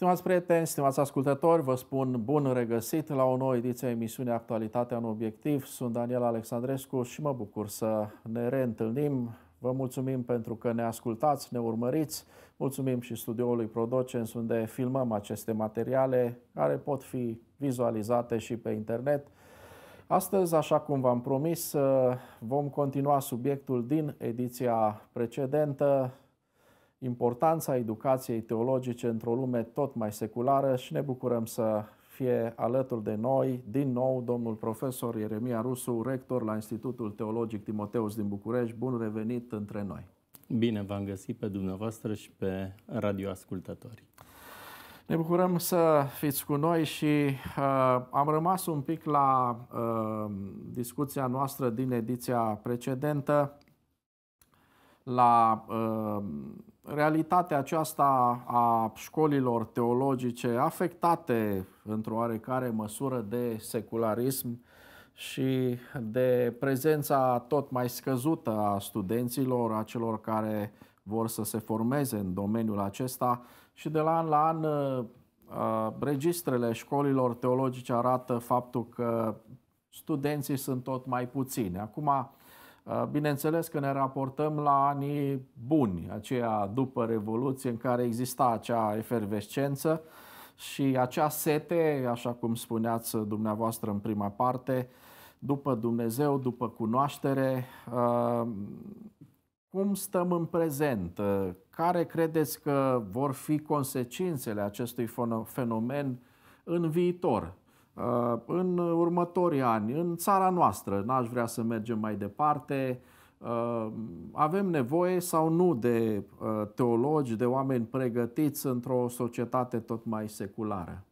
Stimați prieteni, stimați ascultători, vă spun bun regăsit la o nouă ediție a emisiunii Actualitatea în Obiectiv. Sunt Daniel Alexandrescu și mă bucur să ne reîntâlnim. Vă mulțumim pentru că ne ascultați, ne urmăriți. Mulțumim și studioului Prodocens unde filmăm aceste materiale care pot fi vizualizate și pe internet. Astăzi, așa cum v-am promis, vom continua subiectul din ediția precedentă, importanța educației teologice într-o lume tot mai seculară și ne bucurăm să fie alături de noi din nou domnul profesor Ieremia Rusu, rector la Institutul Teologic Timoteus din București. Bun revenit între noi! Bine v-am găsit pe dumneavoastră și pe radioascultători. Ne bucurăm să fiți cu noi și uh, am rămas un pic la uh, discuția noastră din ediția precedentă, la uh, realitatea aceasta a școlilor teologice afectate într-o oarecare măsură de secularism și de prezența tot mai scăzută a studenților, a celor care vor să se formeze în domeniul acesta și de la an la an uh, registrele școlilor teologice arată faptul că studenții sunt tot mai puțini. Acum, Uh, bineînțeles că ne raportăm la anii buni, aceea după Revoluție, în care exista acea efervescență și acea sete, așa cum spuneați dumneavoastră în prima parte, după Dumnezeu, după cunoaștere. Uh, cum stăm în prezent? Uh, care credeți că vor fi consecințele acestui fenomen în viitor? Uh, în următorii ani, în țara noastră, n-aș vrea să mergem mai departe, uh, avem nevoie sau nu de uh, teologi, de oameni pregătiți într-o societate tot mai seculară?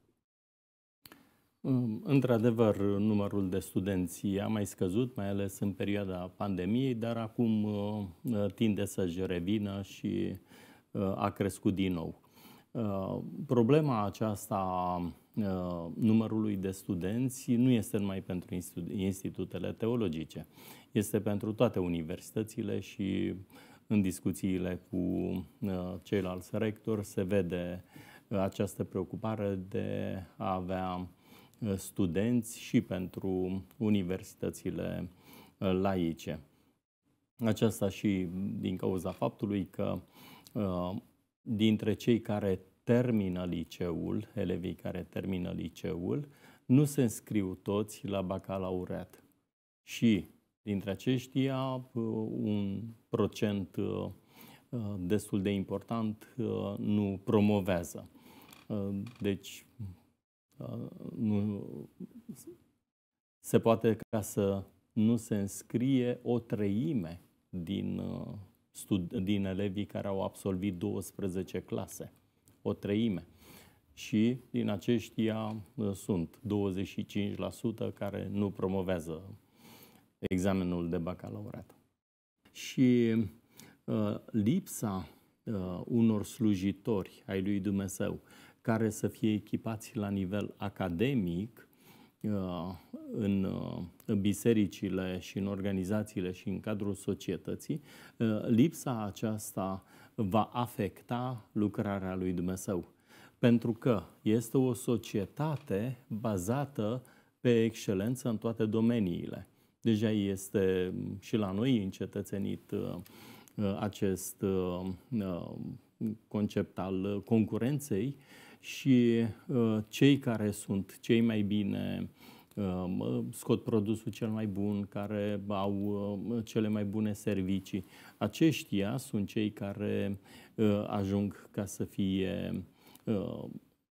Mm, într-adevăr, numărul de studenți a mai scăzut, mai ales în perioada pandemiei, dar acum tinde să-și revină și a crescut din nou. Problema aceasta Uh, numărului de studenți nu este numai pentru institutele teologice, este pentru toate universitățile și în discuțiile cu uh, ceilalți rectori se vede uh, această preocupare de a avea studenți și pentru universitățile laice. Aceasta și din cauza faptului că dintre cei care termină liceul, elevii care termină liceul, nu se înscriu toți la bacalaureat. Și dintre aceștia, uh, un procent uh, uh, destul de important nu promovează. Deci, nu, se poate ca să nu se înscrie o treime din, din elevii care au absolvit 12 clase o treime. Și din aceștia uh, sunt 25% care nu promovează examenul de bacalaureat. Și uh, lipsa uh, unor slujitori ai lui Dumnezeu care să fie echipați la nivel academic uh, în, uh, în bisericile și în organizațiile și în cadrul societății, uh, lipsa aceasta va afecta lucrarea lui Dumnezeu. Pentru că este o societate bazată pe excelență în toate domeniile. Deja este mm, și la noi încetățenit uh, uh, acest uh, concept al concurenței și cei care sunt cei mai bine scot produsul cel mai bun, care au cele mai bune servicii. Aceștia sunt cei care ă, ajung ca să fie ă,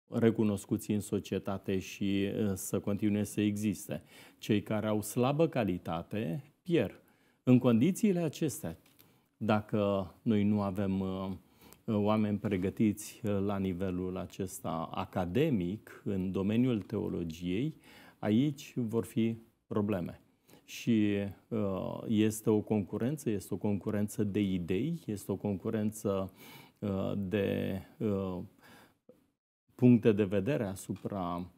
recunoscuți în societate și ă, să continue să existe. Cei care au slabă calitate pierd. În condițiile acestea, dacă noi nu avem oameni pregătiți la nivelul acesta academic, în domeniul teologiei, aici vor fi probleme. Și uh, este o concurență, este o concurență de idei, este o concurență uh, de uh, puncte de vedere asupra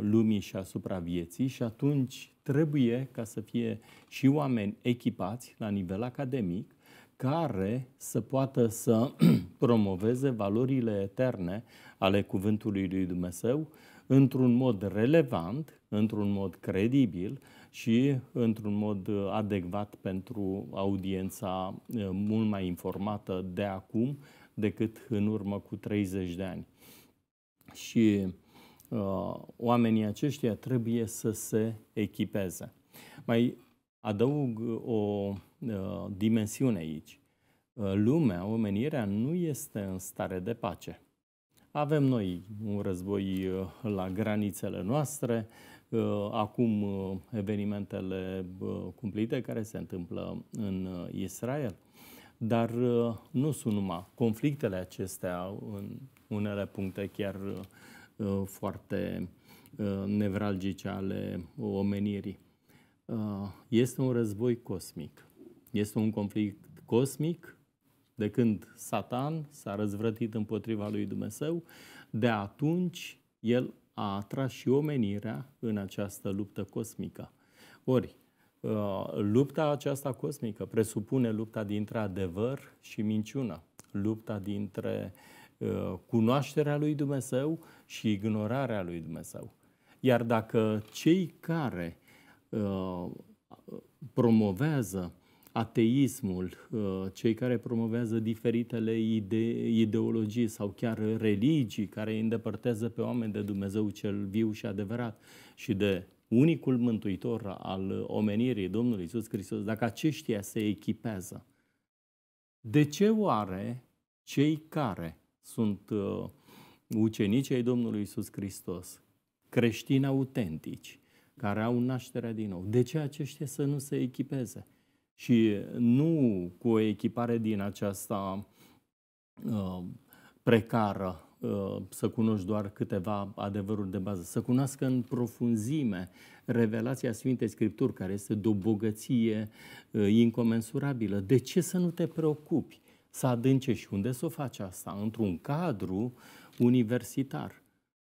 lumii și asupra vieții și atunci trebuie ca să fie și oameni echipați la nivel academic care să poată să promoveze valorile eterne ale Cuvântului lui Dumnezeu într-un mod relevant, într-un mod credibil și într-un mod uh, adecvat pentru audiența uh, mult mai informată de acum decât în urmă cu 30 de ani. Și uh, oamenii aceștia trebuie să se echipeze. Mai adaug o uh, dimensiune aici. Uh, lumea, omenirea, nu este în stare de pace avem noi un război uh, la granițele noastre, uh, acum uh, evenimentele cumplite care se întâmplă în Israel. Dar nu sunt numai conflictele acestea, în unele puncte chiar foarte nevralgice ale omenirii. Este un război cosmic. Este un conflict cosmic de când Satan s-a răzvrătit împotriva lui Dumnezeu, de atunci el a atras și omenirea în această luptă cosmică. Ori, uh, lupta aceasta cosmică presupune lupta dintre adevăr și minciună, lupta dintre uh, cunoașterea lui Dumnezeu și ignorarea lui Dumnezeu. Iar dacă cei care uh, promovează ateismul, uh, cei care promovează diferitele ide- ideologii sau chiar religii care îi îndepărtează pe oameni de Dumnezeu cel viu și adevărat și de unicul mântuitor al omenirii, Domnul Isus Hristos, dacă aceștia se echipează, de ce oare cei care sunt uh, ucenicii ai Domnului Isus Hristos, creștini autentici, care au nașterea din nou, de ce aceștia să nu se echipeze? și nu cu o echipare din aceasta uh, precară, uh, să cunoști doar câteva adevăruri de bază, să cunoască în profunzime revelația Sfintei Scripturi, care este de o bogăție uh, incomensurabilă. De ce să nu te preocupi să adâncești? Unde să o faci asta? Într-un cadru universitar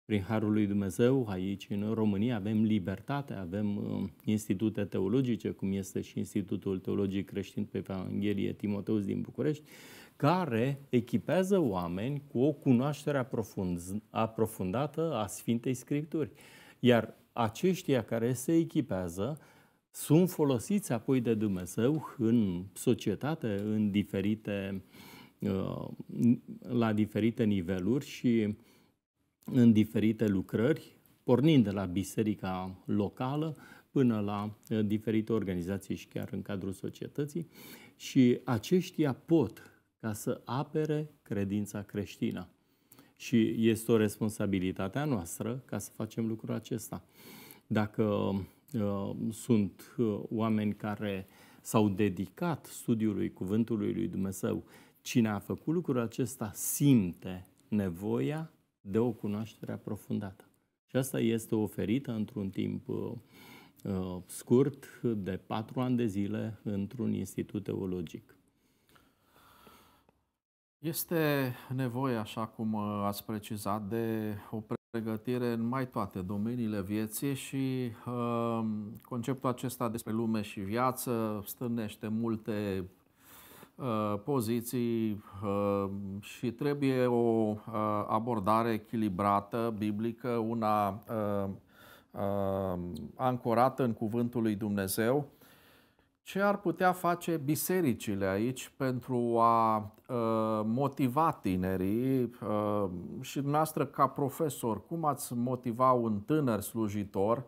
prin Harul lui Dumnezeu, aici în România avem libertate, avem uh, institute teologice, cum este și Institutul Teologic Creștin pe Evanghelie Timoteus din București, care echipează oameni cu o cunoaștere aprofund, aprofundată a Sfintei Scripturi. Iar aceștia care se echipează sunt folosiți apoi de Dumnezeu în societate, în diferite, uh, la diferite niveluri și în diferite lucrări, pornind de la biserica locală până la eh, diferite organizații și chiar în cadrul societății. Și aceștia pot ca să apere credința creștină. Și este o responsabilitate a noastră ca să facem lucrul acesta. Dacă uh, sunt uh, oameni care s-au dedicat studiului Cuvântului lui Dumnezeu, cine a făcut lucrul acesta simte nevoia de o cunoaștere aprofundată. Și asta este oferită într-un timp uh, uh, scurt, de patru ani de zile, într-un institut teologic. Este nevoie, așa cum uh, ați precizat, de o pregătire în mai toate domeniile vieții și uh, conceptul acesta despre lume și viață stârnește multe Uh, poziții uh, și trebuie o uh, abordare echilibrată, biblică, una ancorată în cuvântul lui Dumnezeu. Ce ar putea face bisericile aici pentru a motiva tinerii și dumneavoastră ca profesor, cum ați motiva un tânăr slujitor?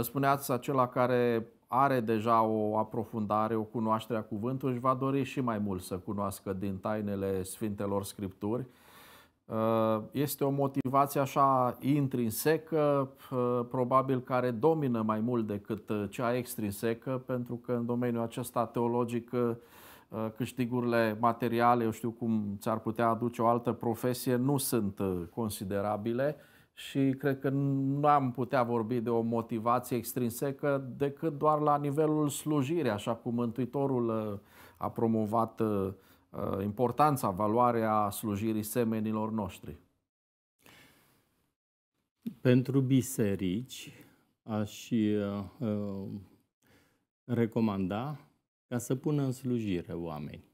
Spuneați acela care are deja o aprofundare, o cunoaștere a cuvântului și va dori și mai mult să cunoască din tainele Sfintelor Scripturi. Uh, este o motivație așa intrinsecă, uh, probabil care domină mai mult decât uh, cea extrinsecă, pentru că în domeniul acesta teologic câștigurile materiale, eu știu cum ți-ar putea aduce o altă profesie, nu sunt considerabile și cred că nu am putea vorbi de o motivație extrinsecă decât doar la nivelul slujirii, așa cum Mântuitorul uh, a promovat uh, uh, importanța, valoarea slujirii semenilor noștri. Pentru biserici aș uh, recomanda ca să pună în slujire oameni.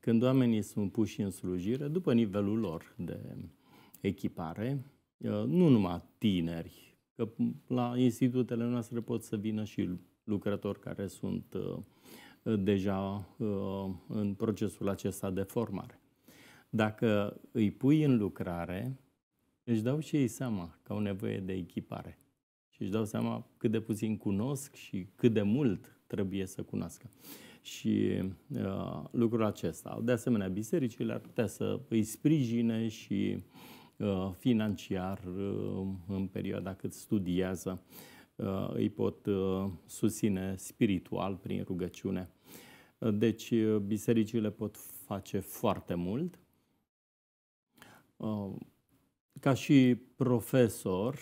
Când oamenii sunt puși în slujire, după nivelul lor de echipare, Uh, nu numai tineri, că la institutele noastre pot să vină și lucrători care sunt uh, deja uh, în procesul acesta de formare. Dacă îi pui în lucrare, își dau și ei seama că au nevoie de echipare și își dau seama cât de puțin cunosc și cât de mult trebuie să cunoască. Și uh, lucrul acesta. De asemenea, bisericile ar putea să îi sprijine și uh, Uh, financiar uh, în perioada cât studiază, uh, îi pot susține spiritual prin rugăciune. Deci, bisericile pot face foarte mult. Ca și profesor,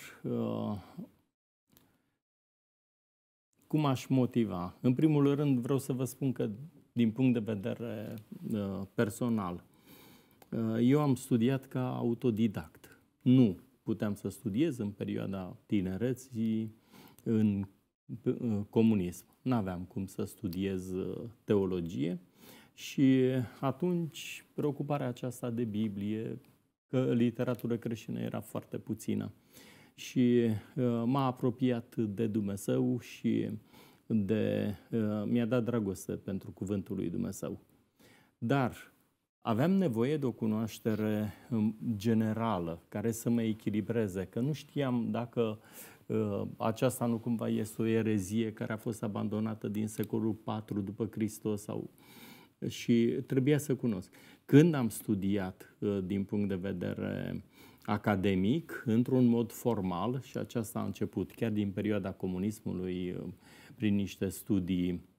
cum aș motiva? În primul rând, vreau să vă spun că, din punct de vedere personal, Eh, eu am studiat ca autodidact. Nu puteam să studiez în perioada tinereții în eh, comunism. N-aveam cum să studiez eh, teologie și atunci preocuparea aceasta de Biblie, că literatură creștină era foarte puțină și m-a apropiat de Dumnezeu și de, mi-a dat dragoste pentru cuvântul lui Dumnezeu. Dar aveam nevoie de o cunoaștere um, generală care să mă echilibreze, că nu știam dacă uh, aceasta nu cumva este o erezie care a fost abandonată din secolul IV după Hristos sau și trebuia să cunosc. Când am studiat uh, din punct de vedere academic, într-un mod formal, și aceasta a început chiar din perioada comunismului, uh, prin niște studii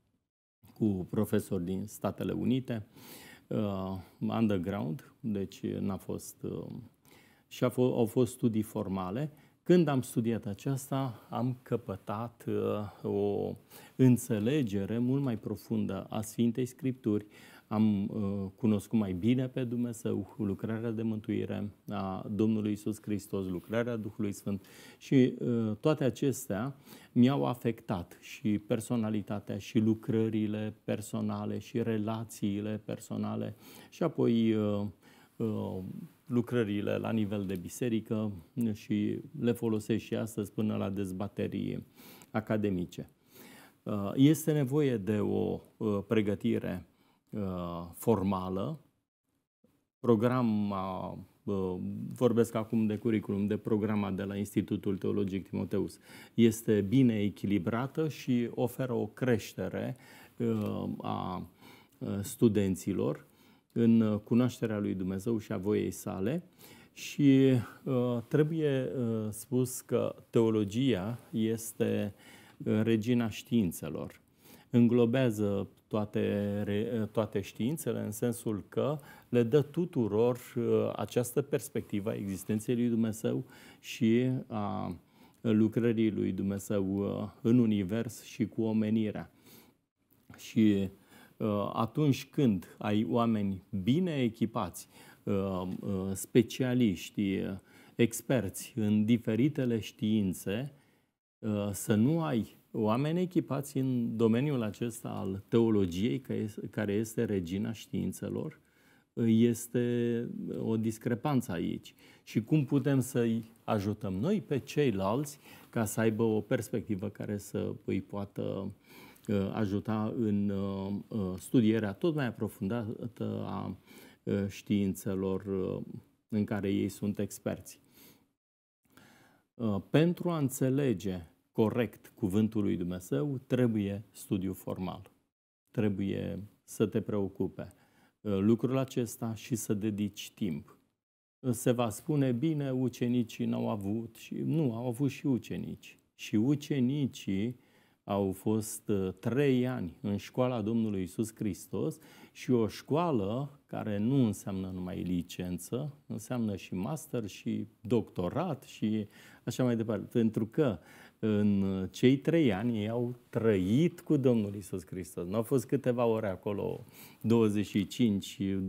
cu profesori din Statele Unite, uh, uh, underground, deci n-a fost... Uh, și f- au fost studii formale. Când am studiat aceasta, am căpătat uh, o înțelegere mult mai profundă a Sfintei Scripturi, am uh, cunoscut mai bine pe Dumnezeu, lucrarea de mântuire a Domnului Isus Hristos, lucrarea Duhului Sfânt și uh, toate acestea mi-au afectat și personalitatea și lucrările personale și relațiile personale și apoi uh, uh lucrările la nivel de biserică și le folosesc și astăzi până la dezbaterii academice. Uh, este nevoie de o uh, pregătire Uh, formală. Programa, uh, uh, vorbesc acum de curriculum, de programa de la Institutul Teologic Timoteus, este bine echilibrată și oferă o creștere a studenților în cunoașterea lui Dumnezeu și a voiei sale. Și trebuie spus că teologia este regina științelor înglobează toate, toate științele în sensul că le dă tuturor uh, această perspectivă a existenței lui Dumnezeu și a lucrării lui Dumnezeu uh, în univers și cu omenirea. Și uh, atunci când ai oameni bine echipați, specialiști, experți în diferitele științe, să nu ai oameni echipați în domeniul acesta al teologiei, care este regina științelor, este o discrepanță aici. Și cum putem să-i ajutăm noi pe ceilalți ca să aibă o perspectivă care să îi poată uh, ajuta în uh, uh, studierea tot mai aprofundată a științelor în care ei sunt experți. Pentru a înțelege corect cuvântul lui Dumnezeu, trebuie studiu formal. Trebuie să te preocupe uh, lucrul acesta și să dedici timp. Uh, se va spune, bine, ucenicii n-au avut și nu, au avut și ucenici. Și ucenicii au fost uh, trei ani în școala Domnului Isus Hristos și o școală care nu înseamnă numai licență, înseamnă și master și doctorat și așa mai departe. Pentru că în uh, cei trei ani ei au trăit cu Domnul Isus Hristos. Nu au fost câteva ore acolo, 25-28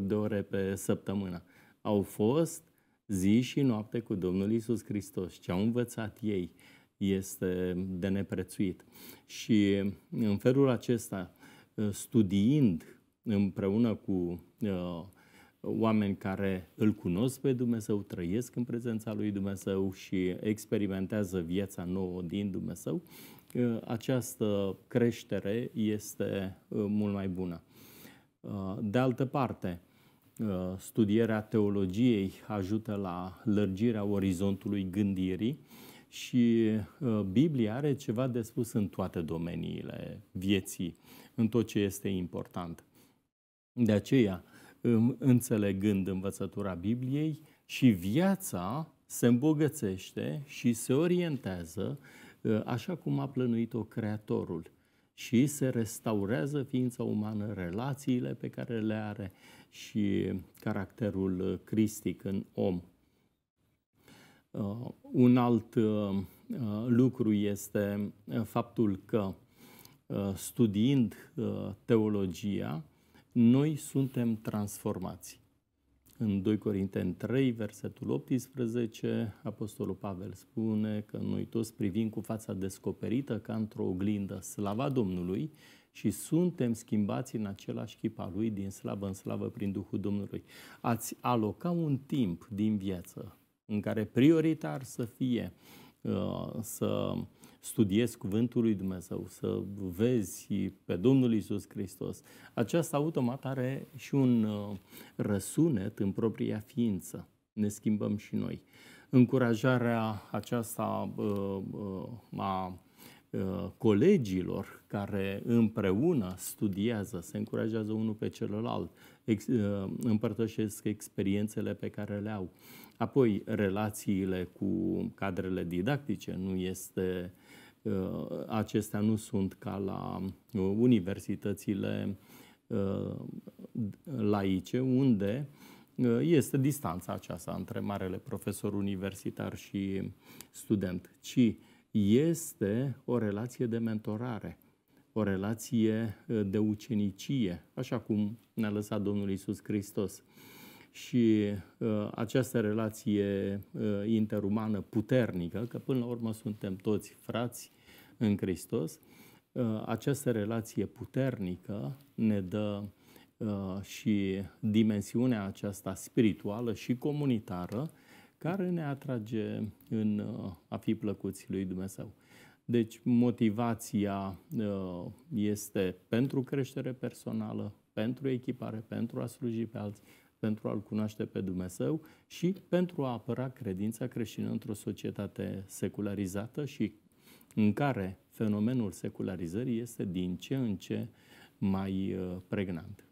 de ore pe săptămână. Au fost zi și noapte cu Domnul Isus Hristos. Ce au învățat ei este de neprețuit. Și uh, în felul acesta, uh, studiind împreună cu uh, oameni care îl cunosc pe Dumnezeu, trăiesc în prezența lui Dumnezeu și experimentează viața nouă din Dumnezeu, uh, această creștere este uh, mult mai bună. Uh, de altă parte, studierea teologiei ajută la lărgirea orizontului gândirii și Biblia are ceva de spus în toate domeniile vieții, în tot ce este important. De aceea, înțelegând învățătura Bibliei și viața se îmbogățește și se orientează ă, așa cum a plănuit-o Creatorul și se restaurează ființa umană, relațiile pe care le are și caracterul cristic în om. Ă, un alt ă, lucru este faptul că studiind teologia, noi suntem transformați. În 2 Corinteni 3, versetul 18, Apostolul Pavel spune că noi toți privim cu fața descoperită ca într-o oglindă slava Domnului și suntem schimbați în același chip al Lui din slavă în slavă prin Duhul Domnului. Ați aloca un timp din viață în care prioritar să fie uh, să studiezi Cuvântul lui Dumnezeu, să vezi pe Domnul Isus Hristos, aceasta automat are și un uh, răsunet în propria ființă. Ne schimbăm și noi. Încurajarea aceasta uh, uh, a colegilor care împreună studiază, se încurajează unul pe celălalt, împărtășesc experiențele pe care le au. Apoi, relațiile cu cadrele didactice nu este Uh, acestea nu sunt ca la uh, universitățile uh, laice, unde este distanța aceasta între marele profesor universitar și student, ci este o relație de mentorare, o relație de ucenicie, așa cum ne-a lăsat Domnul Isus Hristos și uh, această relație uh, interumană puternică, că până la urmă suntem toți frați în Hristos, uh, această relație puternică ne dă uh, și dimensiunea aceasta spirituală și comunitară care ne atrage în uh, a fi plăcuți lui Dumnezeu. Deci motivația uh, este pentru creștere personală, pentru echipare, pentru a sluji pe alții, pentru a-L cunoaște pe Dumnezeu și pentru a apăra credința creștină într-o societate secularizată și în care fenomenul secularizării este din ce în ce mai uh, pregnant.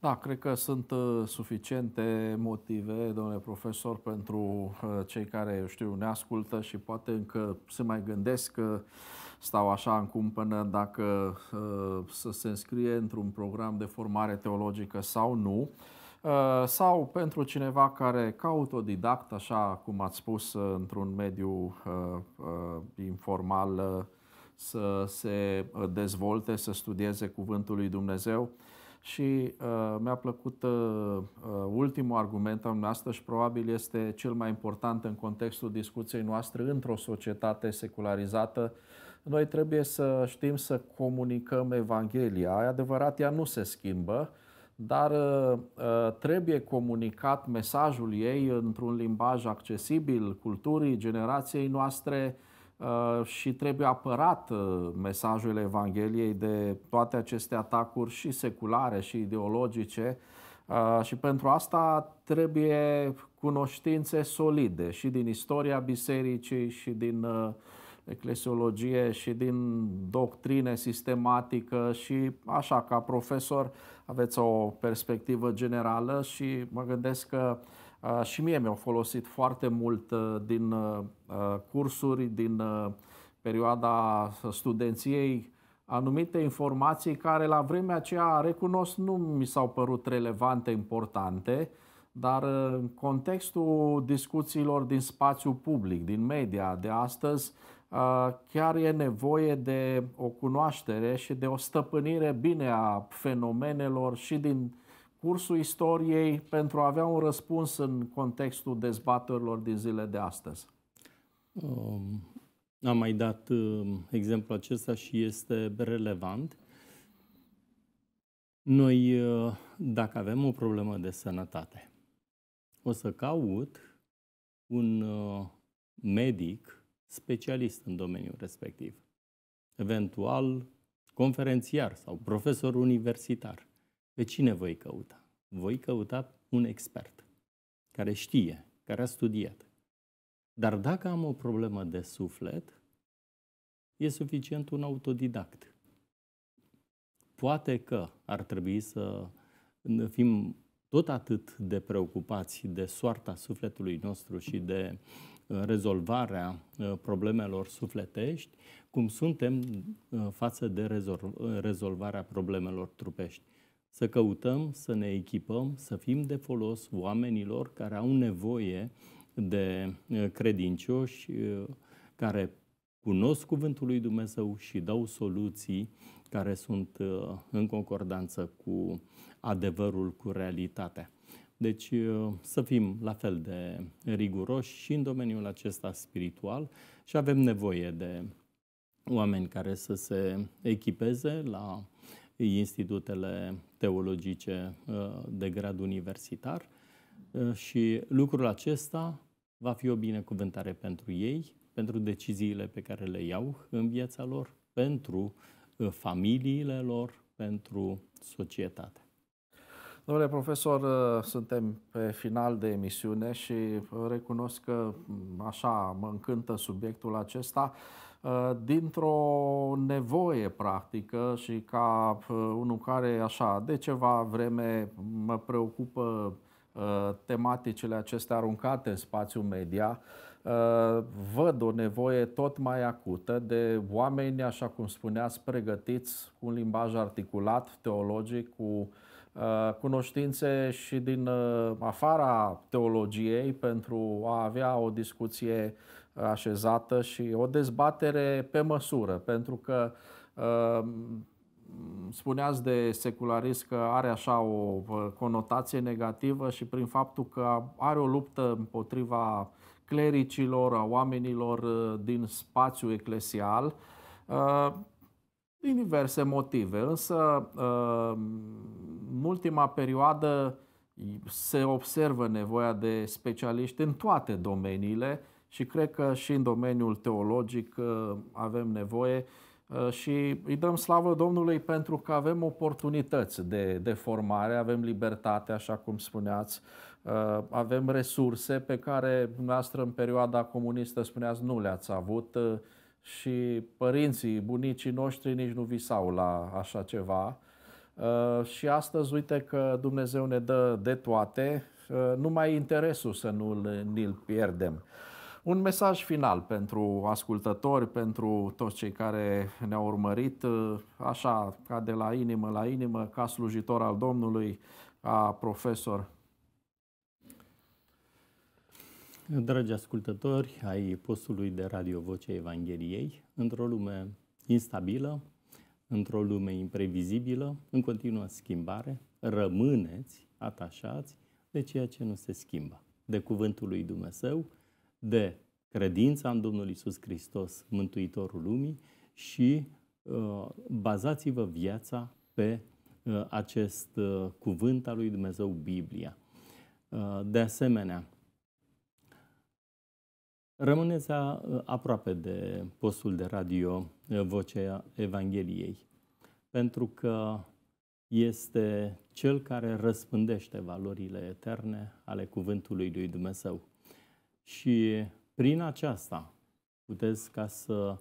Da, cred că sunt uh, suficiente motive, domnule profesor, pentru uh, cei care, eu știu, ne ascultă și poate încă se mai gândesc că stau așa în cumpănă dacă să se înscrie într-un program de formare teologică sau nu. Uh, sau pentru cineva care ca autodidact, așa cum ați spus, uh, într-un mediu uh, informal să se dezvolte, să studieze cuvântul lui Dumnezeu. Și uh, mi-a plăcut uh, ultimul argument al noastră și probabil este cel mai important în contextul discuției noastre într-o societate secularizată. Noi trebuie să știm să comunicăm Evanghelia. adevărat, ea nu se schimbă, uh, dar uh, uh, trebuie comunicat mesajul ei într-un limbaj accesibil culturii, generației noastre uh, și trebuie apărat mesajul Evangheliei de toate aceste atacuri și seculare și ideologice și pentru asta trebuie cunoștințe solide și din istoria bisericii și din uh, eclesiologie și din doctrine sistematică și așa, ca profesor aveți o perspectivă generală și mă gândesc că și mie mi-au folosit foarte mult din cursuri, din perioada studenției, anumite informații care la vremea aceea, recunosc, nu mi s-au părut relevante, importante, dar în contextul discuțiilor din spațiu public, din media de astăzi, Ah, chiar e nevoie de o cunoaștere și de o stăpânire bine a fenomenelor și din cursul istoriei pentru a avea un răspuns în contextul dezbaterilor din zile de astăzi. Um, am mai dat um, exemplul acesta și este relevant. Noi, uh, dacă avem o problemă de sănătate, o să caut un uh, medic specialist în domeniul respectiv, eventual conferențiar sau profesor universitar. Pe cine voi căuta? Voi căuta un expert care știe, care a studiat. Dar dacă am o problemă de suflet, e suficient un autodidact. Poate că ar trebui să fim tot atât de preocupați de soarta sufletului nostru și de uh, Uh, rezolvarea uh, problemelor sufletești, cum suntem uh, față de rezolvarea problemelor trupești. Să căutăm, să ne echipăm, să fim de folos oamenilor care au nevoie de credincioși care cunosc cuvântul lui Dumnezeu și dau soluții care sunt în concordanță cu adevărul, cu realitatea. Deci uh, să fim la fel de riguroși și în domeniul acesta spiritual și avem nevoie de oameni care să se echipeze la institutele teologice uh, de grad universitar uh, și lucrul acesta va fi o binecuvântare pentru ei, pentru deciziile pe care le iau în viața lor, pentru familiile lor, pentru societate. Domnule profesor, uh, suntem pe final de emisiune și uh, recunosc că mm, așa mă încântă subiectul acesta uh, dintr-o nevoie practică și ca unul care așa de ceva vreme mă preocupă tematicile acestea aruncate în spațiul media, văd o nevoie tot mai acută de oameni, așa cum spuneați, pregătiți cu un limbaj articulat, teologic, cu Uh, cunoștințe și din uh, afara teologiei pentru a avea o discuție așezată și o dezbatere pe măsură, pentru că uh, spuneați de secularism că are așa o conotație negativă și prin faptul că are o luptă împotriva clericilor, a oamenilor din spațiu eclesial, din diverse motive. Însă, uh, în ultima perioadă se observă nevoia de specialiști în toate domeniile și cred că și în domeniul teologic uh, avem nevoie uh, și îi dăm slavă Domnului pentru că avem oportunități de, de formare, avem libertate, așa cum spuneați, avem resurse pe care dumneavoastră în perioada comunistă spuneați nu le-ați avut, și părinții, bunicii noștri nici nu visau la așa ceva. Uh, și astăzi, uite că Dumnezeu ne dă de toate, uh, numai interesul să nu îl pierdem. Un mesaj final pentru ascultători, pentru toți cei care ne-au urmărit, uh, așa ca de la inimă la inimă, ca slujitor al Domnului, ca profesor Dragi ascultători ai postului de radio Vocea Evangheliei, într-o lume instabilă, într-o lume imprevizibilă, în continuă schimbare, rămâneți atașați de ceea ce nu se schimbă, de cuvântul lui Dumnezeu, de credința în Domnul Isus Hristos, Mântuitorul lumii și uh, bazați-vă viața pe uh, acest uh, cuvânt al lui Dumnezeu, Biblia. Uh, de asemenea, Rămâneți aproape de postul de radio Vocea Evangheliei, pentru că este cel care răspândește valorile eterne ale Cuvântului lui Dumnezeu. Și prin aceasta puteți ca să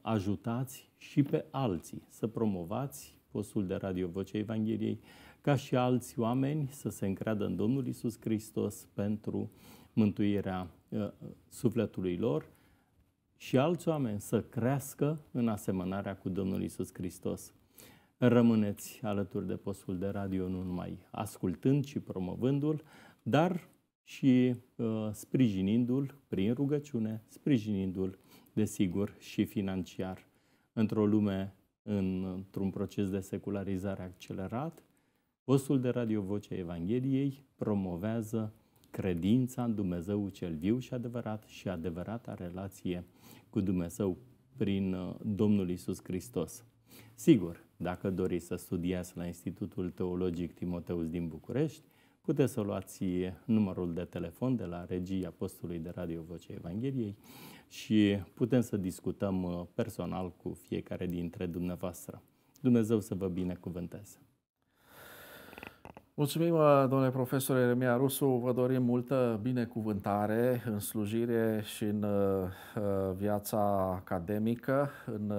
ajutați și pe alții să promovați postul de radio Vocea Evangheliei, ca și alți oameni să se încreadă în Domnul Isus Hristos pentru mântuirea Uh, sufletului lor și alți oameni să crească în asemănarea cu Domnul Isus Hristos. Rămâneți alături de postul de radio nu numai ascultând și promovându-l, dar și uh, sprijinindu-l prin rugăciune, sprijinindu-l, desigur, și financiar. Într-o lume, în, într-un proces de secularizare accelerat, postul de radio Vocea Evangheliei promovează credința în Dumnezeu cel viu și adevărat și adevărata relație cu Dumnezeu prin uh, Domnul Isus Hristos. Sigur, dacă doriți să studiați la Institutul Teologic Timoteus din București, puteți să luați uh, numărul de telefon de la regia postului de Radio Vocea Evangheliei și putem să discutăm uh, personal cu fiecare dintre dumneavoastră. Dumnezeu să vă binecuvânteze! Mulțumim, uh, domnule profesor Eremia Rusu, vă dorim multă binecuvântare în slujire și în uh, uh, viața academică, în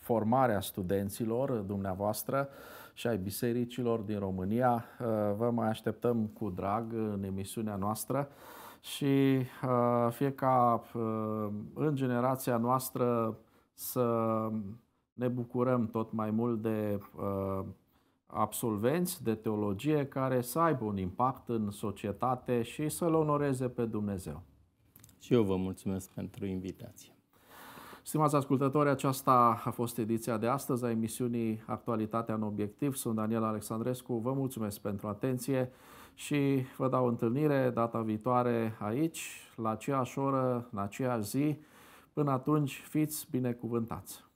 formarea studenților dumneavoastră și ai bisericilor din România. Vă mai așteptăm cu drag în emisiunea noastră și fie ca în generația noastră să ne bucurăm tot mai mult de absolvenți de teologie care să aibă un impact în societate și să-L onoreze pe Dumnezeu. Și eu vă mulțumesc pentru invitație. Stimați ascultători, aceasta a fost ediția de astăzi a emisiunii Actualitatea în Obiectiv. Sunt Daniel Alexandrescu, vă mulțumesc pentru atenție și vă dau întâlnire data viitoare aici, la aceeași oră, în aceeași zi. Până atunci, fiți binecuvântați!